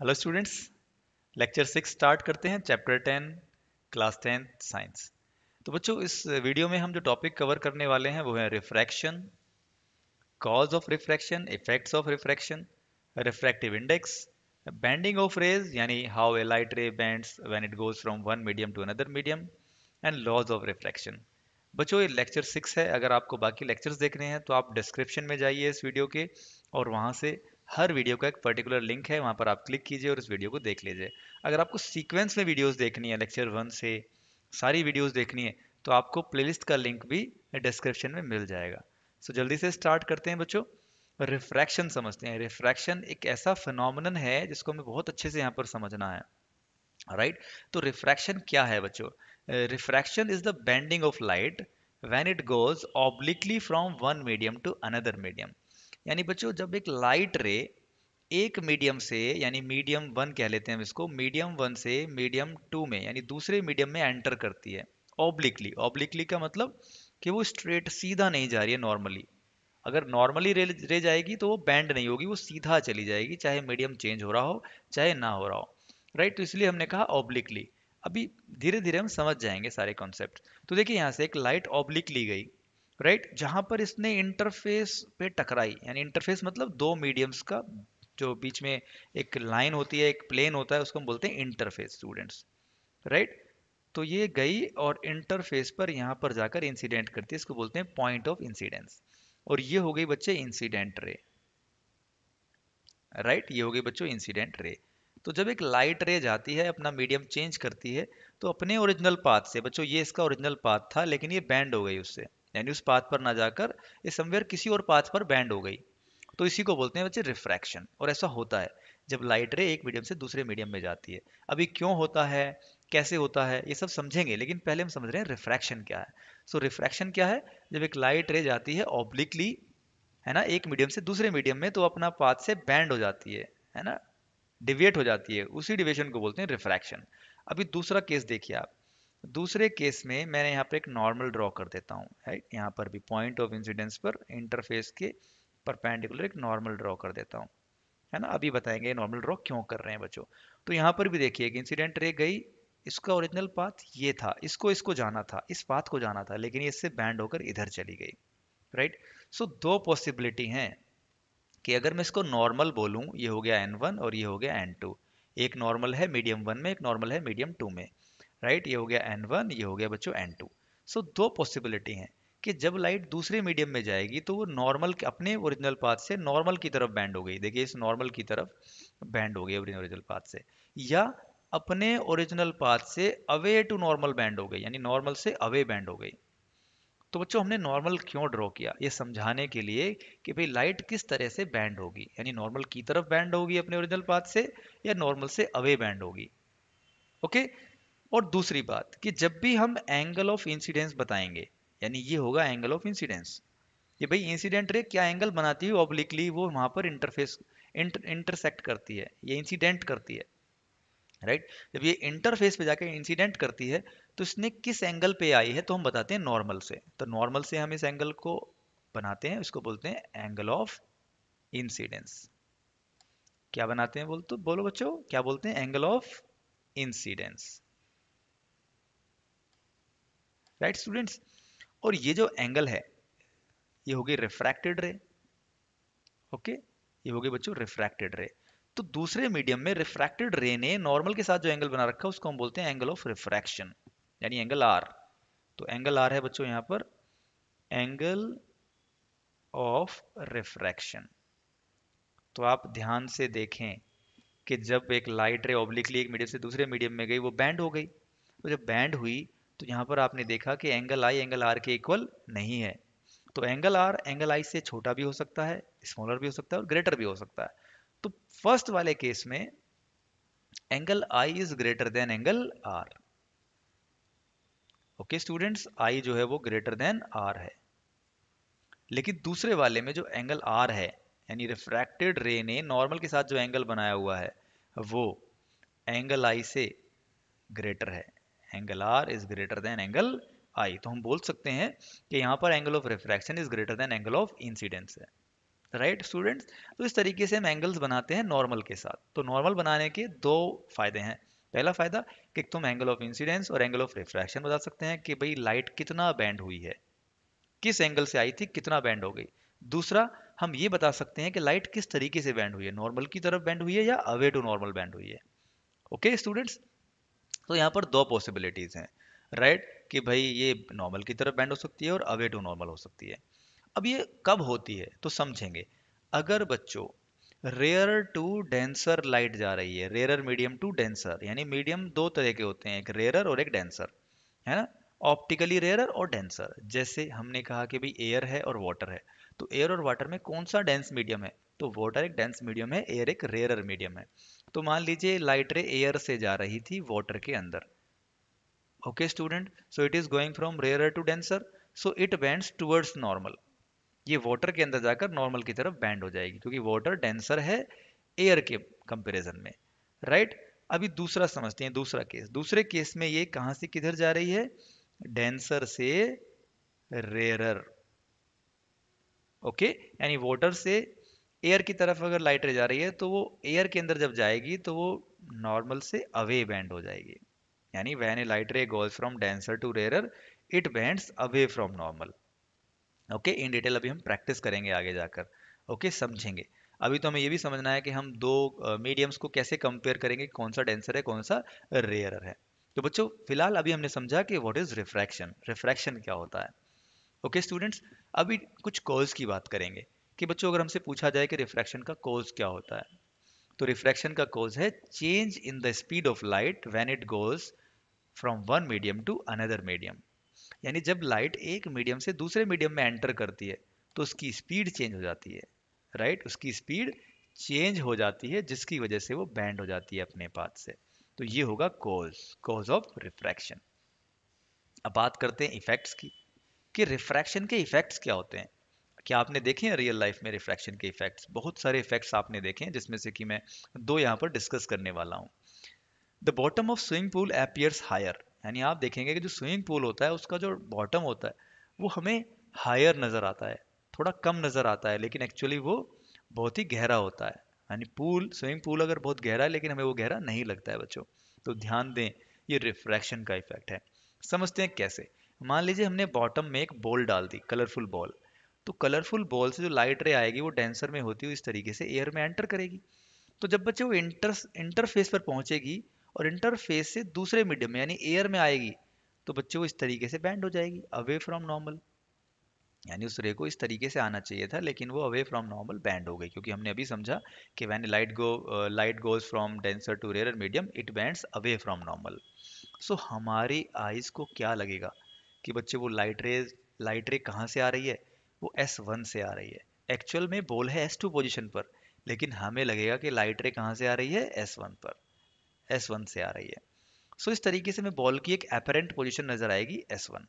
Hello students lecture six start करते हैं chapter ten class ten science तो बच्चों इस वीडियो में हम जो टॉपिक कवर करने वाले हैं वो है refraction cause of refraction effects of refraction refractive index bending of rays यानी how a light ray bends when it goes from one medium to another medium and laws of refraction बच्चों ये lecture six है अगर आपको बाकी lectures देखने हैं तो आप डिस्क्रिप्शन में जाइए इस वीडियो के और वहाँ से हर वीडियो का एक पर्टिकुलर लिंक है वहाँ पर आप क्लिक कीजिए और उस वीडियो को देख लीजिए अगर आपको सीक्वेंस में वीडियोस देखनी है लेक्चर वन से सारी वीडियोस देखनी है तो आपको प्लेलिस्ट का लिंक भी डिस्क्रिप्शन में मिल जाएगा सो so, जल्दी से स्टार्ट करते हैं बच्चों रिफ्रैक्शन समझते हैं रिफ्रैक्शन एक ऐसा फिनोमिनन है जिसको हमें बहुत अच्छे से यहाँ पर समझना है राइट right? तो रिफ्रैक्शन क्या है बच्चों refraction is the bending of light when it goes obliquely from one medium to another medium यानी बच्चों जब एक लाइट रे एक मीडियम से यानी मीडियम वन कह लेते हैं इसको मीडियम वन से मीडियम टू में यानी दूसरे मीडियम में एंटर करती है ऑब्लिकली ऑब्लिकली का मतलब कि वो स्ट्रेट सीधा नहीं जा रही है नॉर्मली अगर नॉर्मली रे, रे जाएगी तो वो बैंड नहीं होगी वो सीधा चली जाएगी चाहे मीडियम चेंज हो रहा हो चाहे ना हो रहा हो राइट तो इसलिए हमने कहा ऑब्लिकली अभी धीरे धीरे हम समझ जाएंगे सारे कॉन्सेप्ट तो देखिए यहाँ से एक लाइट ऑब्लिक ली गई राइट right? जहां पर इसने इंटरफेस पे टकराई यानी इंटरफेस मतलब दो मीडियम्स का जो बीच में एक लाइन होती है एक प्लेन होता है उसको हम बोलते हैं इंटरफेस स्टूडेंट्स राइट तो ये गई और इंटरफेस पर यहाँ पर जाकर इंसिडेंट करती है इसको बोलते हैं पॉइंट ऑफ इंसिडेंस और ये हो गई बच्चे इंसिडेंट रे राइट ये हो गई बच्चों इंसिडेंट रे तो जब एक लाइट रे जाती है अपना मीडियम चेंज करती है तो अपने ओरिजिनल पाथ से बच्चों ये इसका ओरिजिनल पाथ था लेकिन ये बैंड हो गई उससे यानी उस पाथ पर ना जाकर ये समवेयर किसी और पाथ पर बैंड हो गई तो इसी को बोलते हैं बच्चे रिफ्रैक्शन और ऐसा होता है जब लाइट रे एक मीडियम से दूसरे मीडियम में जाती है अभी क्यों होता है कैसे होता है ये सब समझेंगे लेकिन पहले हम समझ रहे हैं रिफ्रैक्शन क्या है सो so, रिफ्रैक्शन क्या है जब एक लाइट रे जाती है ऑब्लिकली है ना एक मीडियम से दूसरे मीडियम में तो अपना पाथ से बैंड हो जाती है है ना डिविएट हो जाती है उसी डिविएशन को बोलते हैं रिफ्रैक्शन अभी दूसरा केस देखिए आप दूसरे केस में मैंने यहाँ पर एक नॉर्मल ड्रॉ कर देता हूँ राइट यहाँ पर भी पॉइंट ऑफ इंसिडेंस पर इंटरफेस के परपेंडिकुलर एक नॉर्मल ड्रॉ कर देता हूँ है ना अभी बताएंगे नॉर्मल ड्रॉ क्यों कर रहे हैं बच्चों तो यहाँ पर भी देखिए एक इंसिडेंट रे गई इसका ओरिजिनल पाथ ये था इसको इसको जाना था इस पाथ को जाना था लेकिन ये इससे बैंड होकर इधर चली गई राइट सो दो पॉसिबिलिटी हैं कि अगर मैं इसको नॉर्मल बोलूँ ये हो गया एन वन और ये हो गया एन टू एक नॉर्मल है मीडियम वन में एक नॉर्मल है मीडियम टू में राइट ये हो गया एन वन ये हो गया बच्चों एन टू सो दो पॉसिबिलिटी हैं कि जब लाइट दूसरे मीडियम में जाएगी तो वो नॉर्मल अपने ओरिजिनल पाथ से नॉर्मल की तरफ बैंड हो गई देखिए इस नॉर्मल की तरफ बैंड हो गई अपने ओरिजिनल पाथ से या अपने ओरिजिनल पाथ से अवे टू नॉर्मल बैंड हो गई यानी नॉर्मल से अवे बैंड हो गई तो बच्चों हमने नॉर्मल क्यों ड्रॉ किया ये समझाने के लिए कि भाई लाइट किस तरह से बैंड होगी यानी नॉर्मल की तरफ बैंड होगी अपने ओरिजिनल पाथ से या नॉर्मल से अवे बैंड होगी ओके और दूसरी बात कि जब भी हम एंगल ऑफ इंसिडेंस बताएंगे यानी ये होगा एंगल ऑफ इंसिडेंस ये भाई इंसिडेंट रे क्या एंगल बनाती है ऑब्लिकली वो वहाँ पर इंटरफेस इंटर इंटरसेक्ट करती है ये इंसिडेंट करती है राइट right? जब ये इंटरफेस पे जाके इंसिडेंट करती है तो इसने किस एंगल पे आई है तो हम बताते हैं नॉर्मल से तो नॉर्मल से हम इस एंगल को बनाते हैं उसको बोलते हैं एंगल ऑफ इंसिडेंस क्या बनाते हैं बोल तो बोलो बच्चों क्या बोलते हैं angle of incidence right students और ये जो एंगल है ये हो गई रिफ्रैक्टेड रे ओके ये हो गई बच्चों रिफ्रैक्टेड रे तो दूसरे मीडियम में रिफ्रैक्टेड रे ने नॉर्मल के साथ जो एंगल बना रखा है उसको हम बोलते हैं एंगल ऑफ रिफ्रैक्शन यानी एंगल आर तो एंगल आर है बच्चों यहाँ पर एंगल ऑफ रिफ्रैक्शन तो आप ध्यान से देखें कि जब एक लाइट रे ऑब्लिकली एक मीडियम से दूसरे मीडियम में गई वो बैंड हो गई तो जब बैंड हुई तो यहाँ पर आपने देखा कि एंगल आई एंगल आर के इक्वल नहीं है तो एंगल आर एंगल आई से छोटा भी हो सकता है स्मॉलर भी हो सकता है और ग्रेटर भी हो सकता है तो फर्स्ट वाले केस में angle I is greater than angle R okay students I जो है वो ग्रेटर देन आर है लेकिन दूसरे वाले में जो एंगल आर है यानी रिफ्रैक्टेड रे ने नॉर्मल के साथ जो एंगल बनाया हुआ है वो एंगल आई से ग्रेटर है angle R is greater than angle I तो हम बोल सकते हैं कि यहाँ पर angle of refraction is greater than angle of incidence है राइट right, स्टूडेंट्स तो इस तरीके से हम एंगल्स बनाते हैं नॉर्मल के साथ तो नॉर्मल बनाने के दो फायदे हैं पहला फायदा कि तुम एंगल ऑफ इंसिडेंस और एंगल ऑफ रिफ्रैक्शन बता सकते हैं कि भाई लाइट कितना बैंड हुई है किस एंगल से आई थी कितना बैंड हो गई दूसरा हम ये बता सकते हैं कि लाइट किस तरीके से बैंड हुई है नॉर्मल की तरफ बैंड हुई है या अवे टू नॉर्मल बैंड हुई है ओके okay, स्टूडेंट्स तो यहाँ पर दो पॉसिबिलिटीज़ हैं राइट कि भाई ये नॉर्मल की तरफ बैंड हो सकती है और अवे टू नॉर्मल हो सकती है अब ये कब होती है तो समझेंगे अगर बच्चों रेयर टू डेंसर लाइट जा रही है रेयर मीडियम टू डेंसर यानी मीडियम दो तरह के होते हैं एक रेयर और एक डेंसर है ना ऑप्टिकली रेयर और डेंसर जैसे हमने कहा कि भाई एयर है और वाटर है तो एयर और वाटर में कौन सा डेंस मीडियम है तो वाटर एक डेंस मीडियम है एयर एक रेयर मीडियम है तो मान लीजिए लाइट रे एयर से जा रही थी वाटर के अंदर okay student so it is going from rare to denser so it bend towards normal ये वाटर के अंदर जाकर नॉर्मल की तरफ बैंड हो जाएगी क्योंकि वाटर डेंसर है एयर के कंपेरिजन में राइट right? अभी दूसरा समझते हैं दूसरा केस दूसरे केस में ये कहां से किधर जा रही है डेंसर से रेरर ओके यानी वाटर से एयर की तरफ अगर लाइट रे जा रही है तो वो एयर के अंदर जब जाएगी तो वो नॉर्मल से अवे बैंड हो जाएगी यानी when a light ray goes from denser to rare it bends away from normal okay in detail अभी हम प्रैक्टिस करेंगे आगे जाकर ओके okay, समझेंगे अभी तो हमें ये भी समझना है कि हम दो मीडियम्स uh, को कैसे कंपेयर करेंगे कौन सा डेंसर है कौन सा रेयर है तो बच्चों फिलहाल अभी हमने समझा कि व्हाट इज रिफ्रैक्शन रिफ्रैक्शन क्या होता है ओके okay, स्टूडेंट्स अभी कुछ कॉल्स की बात करेंगे कि बच्चों अगर हमसे पूछा जाए कि रिफ्रैक्शन का कोज क्या होता है तो रिफ्रैक्शन का कोज है change in the speed of light when it goes from one medium to another medium यानी जब लाइट एक मीडियम से दूसरे मीडियम में एंटर करती है तो उसकी स्पीड चेंज हो जाती है राइट right? उसकी स्पीड चेंज हो जाती है जिसकी वजह से वो बैंड हो जाती है अपने पाथ से तो ये होगा कोज कोज ऑफ रिफ्रैक्शन अब बात करते हैं इफेक्ट्स की कि रिफ्रैक्शन के इफेक्ट्स क्या होते हैं क्या आपने देखे हैं रियल लाइफ में रिफ्रैक्शन के इफेक्ट्स बहुत सारे इफेक्ट्स आपने देखे हैं जिसमें से कि मैं दो यहाँ पर डिस्कस करने वाला हूँ the bottom of swimming pool appears higher यानी आप देखेंगे कि जो स्विमिंग पूल होता है उसका जो बॉटम होता है वो हमें हायर नज़र आता है थोड़ा कम नज़र आता है लेकिन एक्चुअली वो बहुत ही गहरा होता है यानी पूल स्विमिंग पूल अगर बहुत गहरा है लेकिन हमें वो गहरा नहीं लगता है बच्चों तो ध्यान दें ये रिफ्रैक्शन का इफेक्ट है समझते हैं कैसे मान लीजिए हमने बॉटम में एक बॉल डाल दी कलरफुल बॉल तो कलरफुल बॉल से जो लाइट रे आएगी वो डेंसर में होती हुई इस तरीके से एयर में एंटर करेगी तो जब बच्चे वो इंटर इंटरफेस पर पहुंचेगी और इंटरफेस से दूसरे मीडियम में यानी एयर में आएगी तो बच्चे वो इस तरीके से बैंड हो जाएगी अवे फ्रॉम नॉर्मल यानी उस रे को इस तरीके से आना चाहिए था लेकिन वो अवे फ्रॉम नॉर्मल बैंड हो गई क्योंकि हमने अभी समझा कि when light go light goes from denser to rare medium it bend away from normal so हमारी आइज को क्या लगेगा कि बच्चे वो लाइट रेज लाइट रे कहाँ से आ रही है वो एस वन से आ रही है एक्चुअल में बॉल है एस टू पोजिशन पर लेकिन हमें लगेगा कि लाइट रे कहाँ से आ रही है एस वन पर एस वन से आ रही है सो so, इस तरीके से हमें बॉल की एक अपेरेंट पोजिशन नज़र आएगी एस वन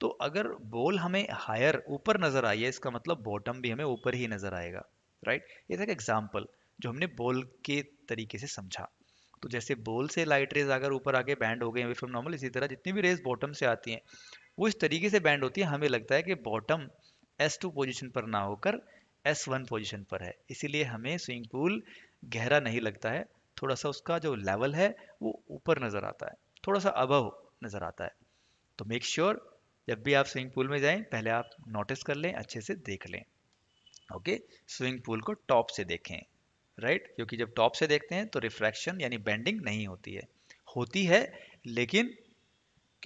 तो अगर बॉल हमें हायर ऊपर नज़र आई है इसका मतलब बॉटम भी हमें ऊपर ही नज़र आएगा राइट ये था एक एग्जाम्पल जो हमने बॉल के तरीके से समझा तो जैसे बॉल से लाइट रेज अगर ऊपर आके बैंड हो गए अवे फ्रॉम नॉर्मल इसी तरह जितनी भी रेज बॉटम से आती हैं वो इस तरीके से बैंड होती है हमें लगता है कि बॉटम S2 पोजीशन पर ना होकर S1 पोजीशन पर है इसीलिए हमें स्विमिंग पूल गहरा नहीं लगता है थोड़ा सा उसका जो लेवल है वो ऊपर नज़र आता है थोड़ा सा अबव नज़र आता है तो मेक श्योर sure, जब भी आप स्विमिंग पूल में जाएं पहले आप नोटिस कर लें अच्छे से देख लें ओके स्विमिंग पूल को टॉप से देखें राइट क्योंकि जब टॉप से देखते हैं तो रिफ्रैक्शन यानी बेंडिंग नहीं होती है होती है लेकिन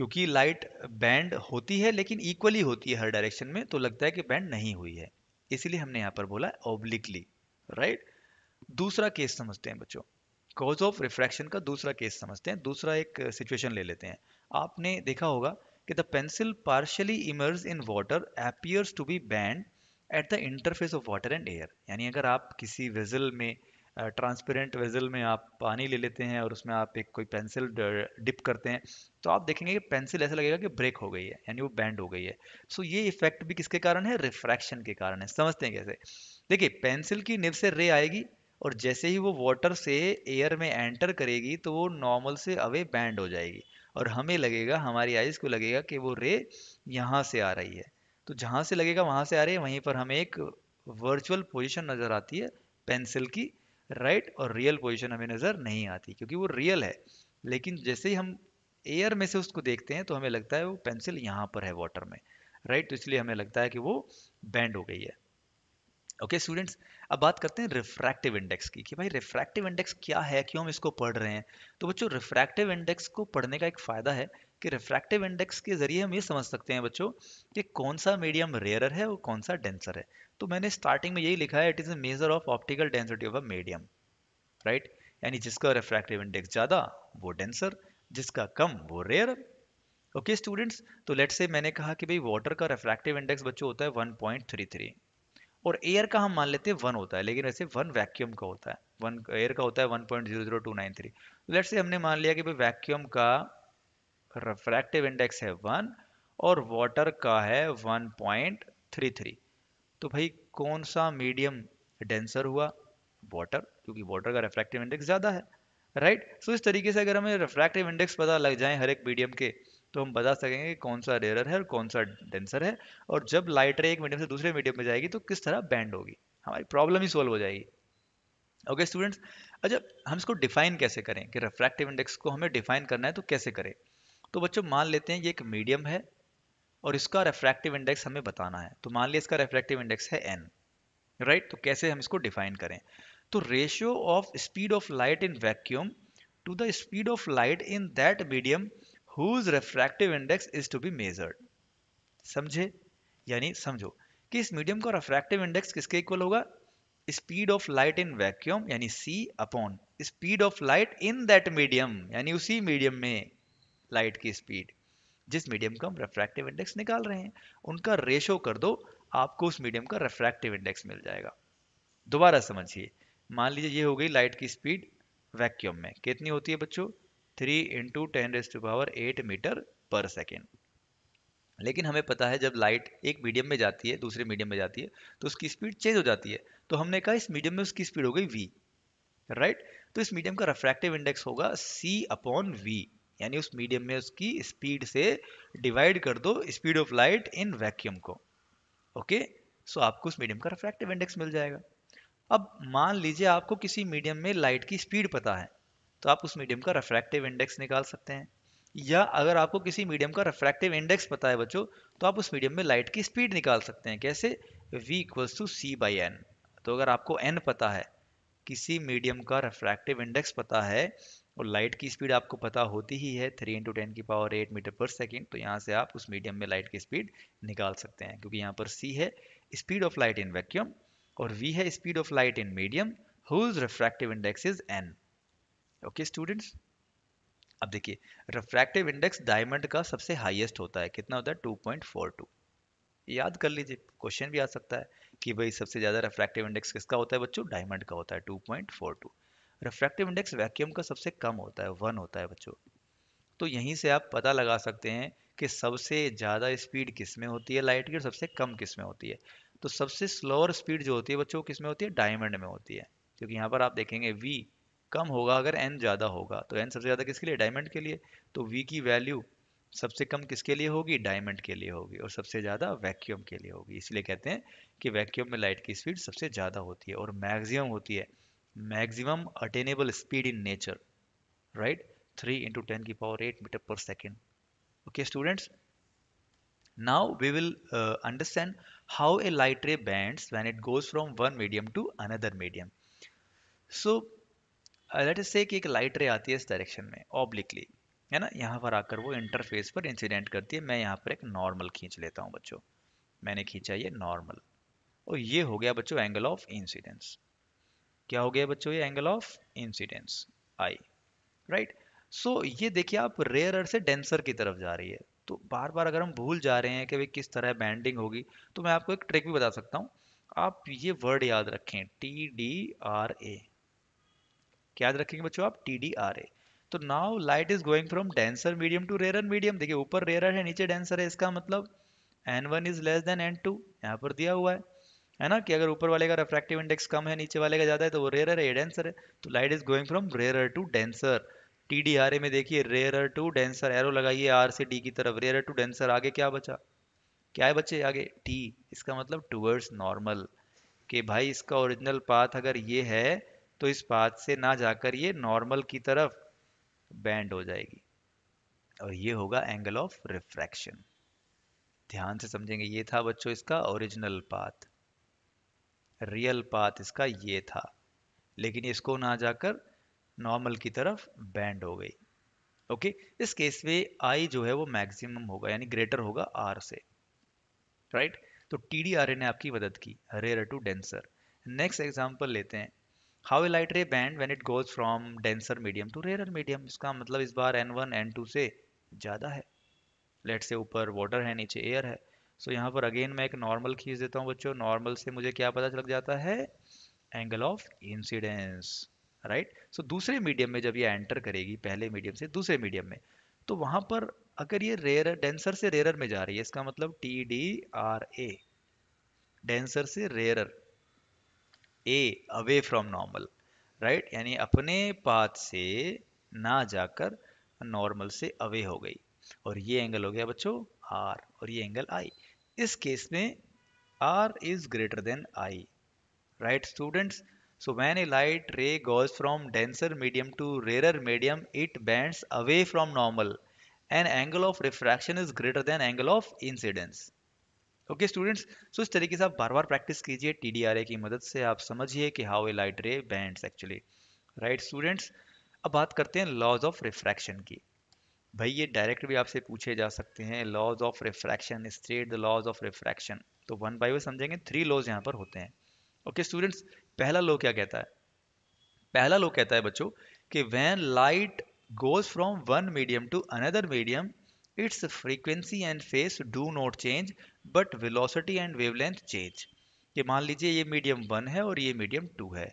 क्योंकि लाइट बैंड होती है लेकिन इक्वली होती है हर डायरेक्शन में तो लगता है कि बैंड नहीं हुई है इसलिए हमने यहाँ पर बोला ओब्लिकली राइट दूसरा केस समझते हैं बच्चों कॉज ऑफ रिफ्रैक्शन का दूसरा केस समझते हैं दूसरा एक सिचुएशन ले लेते हैं आपने देखा होगा कि the pencil partially immerse in water appears to be bend at the interface of water and air यानी अगर आप किसी वेजल में ट्रांसपेरेंट वेजल में आप पानी ले लेते हैं और उसमें आप एक कोई पेंसिल डिप करते हैं तो आप देखेंगे कि पेंसिल ऐसा लगेगा कि ब्रेक हो गई है यानी वो बैंड हो गई है सो ये इफेक्ट भी किसके कारण है रिफ्रैक्शन के कारण है समझते हैं कैसे देखिए पेंसिल की निब से रे आएगी और जैसे ही वो वाटर से एयर में एंटर करेगी तो वो नॉर्मल से अवे बैंड हो जाएगी और हमें लगेगा हमारी आइज को लगेगा कि वो रे यहाँ से आ रही है तो जहाँ से लगेगा वहाँ से आ रही है वहीं पर हमें एक वर्चुअल पोजिशन नज़र आती है पेंसिल की राइट right? और रियल पोजीशन हमें नज़र नहीं आती क्योंकि वो रियल है लेकिन जैसे ही हम एयर में से उसको देखते हैं तो हमें लगता है वो पेंसिल यहाँ पर है वाटर में राइट right? तो इसलिए हमें लगता है कि वो बैंड हो गई है ओके okay, स्टूडेंट्स अब बात करते हैं रिफ्रैक्टिव इंडेक्स की कि भाई रिफ्रैक्टिव इंडेक्स क्या है क्यों हम इसको पढ़ रहे हैं तो बच्चों रिफ्रैक्टिव इंडेक्स को पढ़ने का एक फ़ायदा है कि रिफ्रैक्टिव इंडेक्स के ज़रिए हम ये समझ सकते हैं बच्चों कि कौन सा मीडियम रेयरर है और कौन सा डेंसर है तो मैंने स्टार्टिंग में यही लिखा है it is a measure of optical density of a medium right यानी जिसका रिफ्रैक्टिव इंडेक्स ज़्यादा वो डेंसर जिसका कम वो रेयर ओके स्टूडेंट्स तो लेट से मैंने कहा कि भाई वाटर का रिफ्रैक्टिव इंडेक्स बच्चों होता है 1.33 और एयर का हम मान लेते हैं वन होता है लेकिन वैसे वन वैक्यूम का होता है वन एयर का होता है one point zero zero two nine three let's say हमने मान लिया कि भाई वैक्यूम का रिफ्रैक्टिव इंडेक्स है वन और वाटर का है वन पॉइंट थ्री थ्री तो भाई कौन सा मीडियम डेंसर हुआ वाटर क्योंकि वाटर का रेफ्रैक्टिव इंडेक्स ज़्यादा है राइट right? सो so, इस तरीके से अगर हमें रेफ्रैक्टिव इंडेक्स पता लग जाए हर एक मीडियम के तो हम बता सकेंगे कि कौन सा रेयर है और कौन सा डेंसर है और जब लाइट रे एक मीडियम से दूसरे मीडियम में जाएगी तो किस तरह बैंड होगी हमारी प्रॉब्लम ही सोल्व हो जाएगी ओके स्टूडेंट्स अच्छा हम इसको डिफाइन कैसे करें कि रिफ्रैक्टिव इंडेक्स को हमें डिफाइन करना है तो कैसे करें तो बच्चों मान लेते हैं ये एक मीडियम है और इसका रेफ्रैक्टिव इंडेक्स हमें बताना है तो मान लिया इसका रिफ्रैक्टिव इंडेक्स है एन राइट right? तो कैसे हम इसको डिफाइन करें तो ratio of speed of light in vacuum to the speed of light in that medium whose refractive index is to be measured समझे यानी समझो कि इस मीडियम का रेफ्रैक्टिव इंडेक्स किसके इक्वल होगा speed of light in vacuum यानी C upon speed of light in that medium यानी उसी मीडियम में लाइट की स्पीड जिस मीडियम का हम रेफ्रैक्टिव इंडेक्स निकाल रहे हैं उनका रेशो कर दो आपको उस मीडियम का रेफ्रैक्टिव इंडेक्स मिल जाएगा दोबारा समझिए मान लीजिए ये हो गई लाइट की स्पीड वैक्यूम में कितनी होती है बच्चों three into ten raise to power eight metre per second लेकिन हमें पता है जब लाइट एक मीडियम में जाती है दूसरे मीडियम में जाती है तो उसकी स्पीड चेंज हो जाती है तो हमने कहा इस मीडियम में उसकी स्पीड हो गई वी राइट right? तो इस मीडियम का रिफ्रैक्टिव इंडेक्स होगा सी अपॉन वी यानी उस मीडियम में उसकी स्पीड से डिवाइड कर दो speed of light in vacuum को ओके okay? सो so, आपको उस मीडियम का रिफ्रैक्टिव इंडेक्स मिल जाएगा अब मान लीजिए आपको किसी मीडियम में लाइट की स्पीड पता है तो आप उस मीडियम का रेफ्रैक्टिव इंडेक्स निकाल सकते हैं या अगर आपको किसी मीडियम का रेफ्रैक्टिव इंडेक्स पता है बच्चों तो आप उस मीडियम में लाइट की स्पीड निकाल सकते हैं कैसे v equals to C by N तो अगर आपको एन पता है किसी मीडियम का रिफ्रैक्टिव इंडेक्स पता है और लाइट की स्पीड आपको पता होती ही है थ्री इंटू टेन की power eight metre per second तो यहाँ से आप उस मीडियम में लाइट की स्पीड निकाल सकते हैं क्योंकि यहाँ पर सी है speed of light in vacuum और वी है speed of light in medium whose refractive index is N okay students अब देखिए रिफ्रैक्टिव इंडेक्स डायमंड का सबसे हाईएस्ट होता है कितना होता है 2.42 याद कर लीजिए क्वेश्चन भी आ सकता है कि भाई सबसे ज़्यादा रिफ्रैक्टिव इंडेक्स किसका होता है बच्चों डायमंड का होता है 2.42 रिफ्रैक्टिव इंडेक्स वैक्यूम का सबसे कम होता है वन होता है बच्चों तो यहीं से आप पता लगा सकते हैं कि सबसे ज़्यादा स्पीड किस में होती है लाइट की और सबसे कम किस में होती है तो सबसे स्लोअर स्पीड जो होती है बच्चों किस में होती है डायमंड में होती है क्योंकि यहाँ पर आप देखेंगे वी कम होगा अगर एन ज़्यादा होगा तो एन सबसे ज़्यादा किसके लिए डायमंड के लिए तो वी की वैल्यू सबसे कम किसके लिए होगी डायमंड के लिए होगी और सबसे ज़्यादा वैक्यूम के लिए होगी इसलिए कहते हैं कि वैक्यूम में लाइट की स्पीड सबसे ज़्यादा होती है और मैक्सिमम होती है maximum attainable speed in nature right three into ten की power eight metre per second okay students now we will understand how a light ray bend bends when it goes from one medium to another let's uh, say कि एक light रे आती है इस direction में obliquely है ना यहाँ पर आकर वो इंटरफेस पर इंसिडेंट करती है मैं यहाँ पर एक नॉर्मल खींच लेता हूँ बच्चों मैंने खींचा ये नॉर्मल और ये हो गया बच्चों एंगल ऑफ इंसिडेंस क्या हो गया बच्चों ये angle of incidence I right so ये देखिए आप रेयर से डेंसर की तरफ जा रही है तो बार बार अगर हम भूल जा रहे हैं कि भाई किस तरह बैंडिंग होगी तो मैं आपको एक ट्रिक भी बता सकता हूँ आप ये वर्ड याद रखें टी डी आर ए क्या याद रखेंगे बच्चों आप टी डी आर ए तो now light is going from denser medium to rare medium देखिए ऊपर रेयर है नीचे डेंसर है इसका मतलब N one is less than N two यहाँ पर दिया हुआ है है ना कि अगर ऊपर वाले का रिफ्रैक्टिव इंडेक्स कम है नीचे वाले का ज़्यादा है तो वो रेयर है डेंसर है तो light is going from rare to denser T D R A में देखिए रेयर टू डेंसर एरो लगाइए आर से डी की तरफ रेयर टू डेंसर आगे क्या बचा क्या है बच्चे आगे टी इसका मतलब टूवर्ड्स नॉर्मल कि भाई इसका ओरिजिनल पाथ अगर ये है तो इस पाथ से ना जाकर ये नॉर्मल की तरफ बैंड हो जाएगी और ये होगा एंगल ऑफ रिफ्रैक्शन ध्यान से समझेंगे ये था बच्चों इसका ओरिजिनल पाथ रियल पाथ इसका ये था लेकिन इसको ना जाकर नॉर्मल की तरफ बैंड हो गई ओके इस केस में आई जो है वो मैक्सिमम होगा यानी ग्रेटर होगा आर से राइट तो टी डी आर ए ने आपकी मदद की rare to denser next example लेते हैं how will ray bend when it goes from denser medium to rare medium इसका मतलब इस बार एन वन एन टू से ज़्यादा है लेट से ऊपर वाटर है नीचे एयर है सो so, यहाँ पर अगेन मैं एक नॉर्मल खींच देता हूँ बच्चों नॉर्मल से मुझे क्या पता चल जाता है angle of incidence right so दूसरे मीडियम में जब ये एंटर करेगी पहले मीडियम से दूसरे मीडियम में तो वहाँ पर अगर ये रेयर डेंसर से रेयर में जा रही है इसका मतलब T D R A denser से rare A away from normal right यानी अपने पाथ से ना जाकर नॉर्मल से अवे हो गई और ये एंगल हो गया बच्चों आर और ये एंगल आई इस केस में R is greater than I right students So when a light ray goes from denser medium to rarer medium, it bends away from normal. An angle of refraction is greater than angle of incidence. Okay students so इस तरीके से आप बार बार practice कीजिए T की मदद से आप समझिए कि how a light ray bend actually right students अब बात करते हैं लॉज ऑफ रिफ्रैक्शन की भाई ये डायरेक्ट भी आपसे पूछे जा सकते हैं laws of refraction straight the laws of refraction तो वन बाई वन समझेंगे थ्री लॉज यहाँ पर होते हैं ओके स्टूडेंट्स पहला लॉ क्या कहता है पहला लॉ कहता है बच्चों कि when light goes from one medium to another medium Its frequency and phase do not change, but velocity and wavelength change. कि मान लीजिए ये मीडियम वन है और ये मीडियम टू है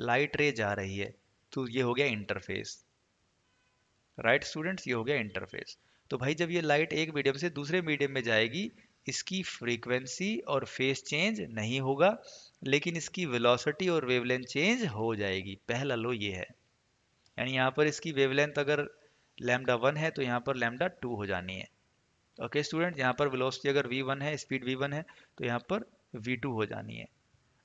लाइट रे जा रही है तो ये हो गया इंटरफेस राइट स्टूडेंट्स ये हो गया इंटरफेस तो भाई जब ये लाइट एक मीडियम से दूसरे मीडियम में जाएगी इसकी फ्रीक्वेंसी और फेस चेंज नहीं होगा लेकिन इसकी वेलोसिटी और वेवलेंथ चेंज हो जाएगी पहला लो ये है यानी यहाँ पर इसकी वेवलेंथ अगर लैमडा वन है तो यहाँ पर लैमडा टू हो जानी है ओके स्टूडेंट यहाँ पर वेलोसिटी अगर वी वन है स्पीड वी वन है तो यहाँ पर वी टू हो जानी है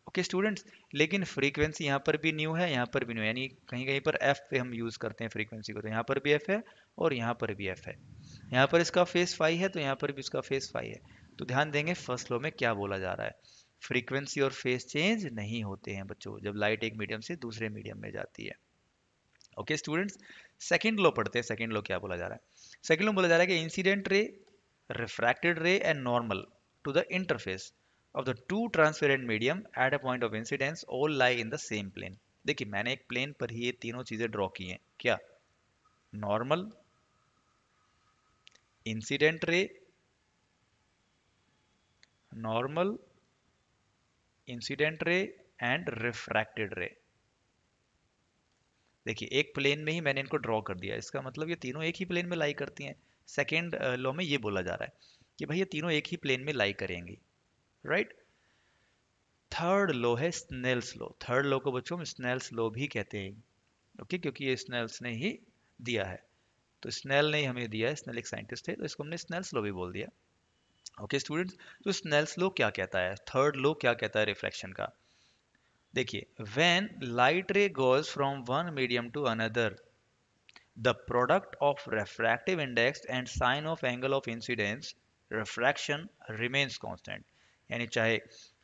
ओके स्टूडेंट्स लेकिन फ्रीक्वेंसी यहाँ पर भी न्यू है यहाँ पर भी न्यू यानी कहीं कहीं पर एफ पे हम यूज़ करते हैं फ्रीक्वेंसी को तो यहाँ पर भी एफ है और यहाँ पर भी एफ है यहाँ पर इसका फेस फाइव है तो यहाँ पर भी इसका फेस फाइव है तो ध्यान देंगे फर्स्ट लो में क्या बोला जा रहा है फ्रीक्वेंसी और फेस चेंज नहीं होते हैं बच्चों जब लाइट एक मीडियम से दूसरे मीडियम में जाती है ओके स्टूडेंट्स सेकेंड लो पढ़ते हैं सेकेंड लो क्या बोला जा रहा है सेकेंड लो बोला जा रहा है कि incident ray refracted ray and normal to the interface of the two transparent medium at a point of incidence all lie in the same plane देखिए मैंने एक प्लेन पर ही ये तीनों चीजें ड्रॉ की हैं क्या normal incident ray normal incident ray and refracted ray देखिए एक प्लेन में ही मैंने इनको ड्रॉ कर दिया इसका मतलब ये तीनों एक ही प्लेन में लाई करती हैं सेकेंड लॉ में ये बोला जा रहा है कि भाई ये तीनों एक ही प्लेन में लाई करेंगी राइट थर्ड लॉ है स्नेल्स लॉ थर्ड लॉ को बच्चों हम स्नेल्स लॉ भी कहते हैं ओके okay? क्योंकि ये स्नेल्स ने ही दिया है तो स्नेल ने हमें दिया है स्नेल एक साइंटिस्ट थे तो इसको हमने स्नेल्स लॉ भी बोल दिया ओके स्टूडेंट्स तो स्नेल्स लॉ क्या कहता है थर्ड लॉ क्या कहता है रिफ्लेक्शन का देखिए when light ray goes from one medium to another the product of refractive index and sine of angle of incidence refraction remains constant यानी चाहे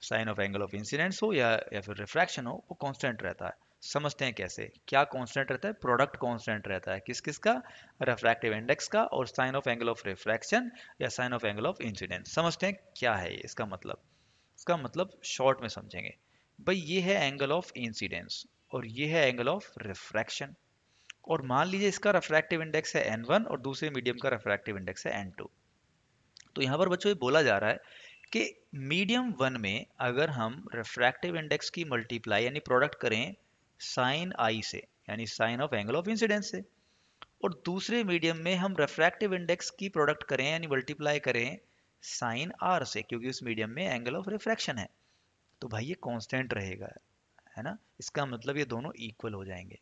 sine of angle of incidence हो या, या फिर रिफ्रैक्शन हो वो कॉन्स्टेंट रहता है समझते हैं कैसे क्या कॉन्स्टेंट रहता है प्रोडक्ट कॉन्स्टेंट रहता है किस किस का रेफ्रैक्टिव इंडेक्स का और sine of angle of refraction या sine of angle of incidence समझते हैं क्या है इसका मतलब इसका मतलब शॉर्ट में समझेंगे भाई ये है एंगल ऑफ इंसिडेंस और ये है एंगल ऑफ रिफ्रैक्शन और मान लीजिए इसका रेफ्रैक्टिव इंडेक्स है एन वन और दूसरे मीडियम का रेफ्रैक्टिव इंडेक्स है एन टू तो यहाँ पर बच्चों ये बोला जा रहा है कि मीडियम वन में अगर हम रेफ्रैक्टिव इंडेक्स की मल्टीप्लाई यानी प्रोडक्ट करें साइन आई से यानी sine of angle of incidence से और दूसरे मीडियम में हम रेफ्रैक्टिव इंडेक्स की प्रोडक्ट करें यानी मल्टीप्लाई करें साइन आर से क्योंकि उस मीडियम में एंगल ऑफ रिफ्रैक्शन है तो भाई ये कांस्टेंट रहेगा है ना इसका मतलब ये दोनों इक्वल हो जाएंगे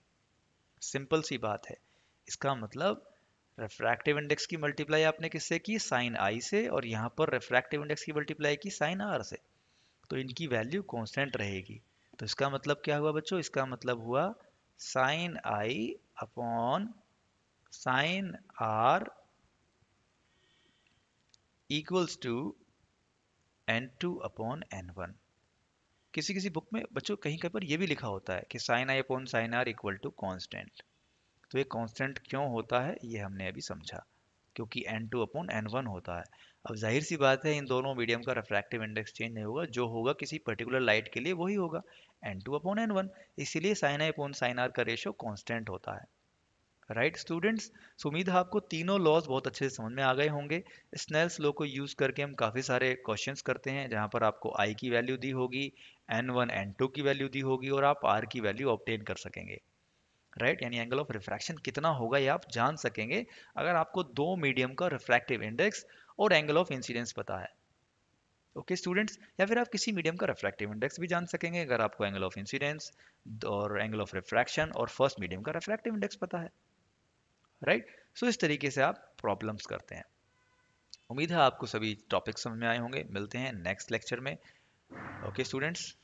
सिंपल सी बात है इसका मतलब रेफ्रैक्टिव इंडेक्स की मल्टीप्लाई आपने किससे की साइन आई से और यहाँ पर रेफ्रैक्टिव इंडेक्स की मल्टीप्लाई की साइन आर से तो इनकी वैल्यू कॉन्स्टेंट रहेगी तो इसका मतलब क्या हुआ बच्चों इसका मतलब हुआ sine I upon sine R equals to N two upon N one किसी किसी बुक में बच्चों कहीं कहीं पर यह भी लिखा होता है कि sine I upon sine R equal to constant तो ये कॉन्स्टेंट क्यों होता है ये हमने अभी समझा क्योंकि N two upon N one होता है अब जाहिर सी बात है इन दोनों मीडियम का रिफ्रैक्टिव इंडेक्स चेंज नहीं होगा जो होगा किसी पर्टिकुलर लाइट के लिए वही होगा N two upon N one इसीलिए sine I upon sine R का रेशो कॉन्स्टेंट होता है राइट स्टूडेंट्स सो उम्मीद है आपको तीनों लॉज बहुत अच्छे से समझ में आ गए होंगे स्नेल्स लॉ को यूज़ करके हम काफ़ी सारे क्वेश्चंस करते हैं जहां पर आपको आई की वैल्यू दी होगी एन वन एन टू की वैल्यू दी होगी और आप आर की वैल्यू ऑप्टेन कर सकेंगे राइट right? यानी एंगल ऑफ रिफ्रैक्शन कितना होगा ये आप जान सकेंगे अगर आपको दो मीडियम का रिफ्रैक्टिव इंडेक्स और एंगल ऑफ इंसिडेंस पता है ओके स्टूडेंट्स या फिर आप किसी मीडियम का रिफ्रैक्टिव इंडेक्स भी जान सकेंगे अगर आपको एंगल ऑफ इंसिडेंस और एंगल ऑफ रिफ्रैक्शन और फर्स्ट मीडियम का रिफ्रैक्टिव इंडेक्स पता है राइट right? सो so, इस तरीके से आप प्रॉब्लम्स करते हैं उम्मीद है आपको सभी टॉपिक समझ में आए होंगे मिलते हैं नेक्स्ट लेक्चर में ओके okay, स्टूडेंट्स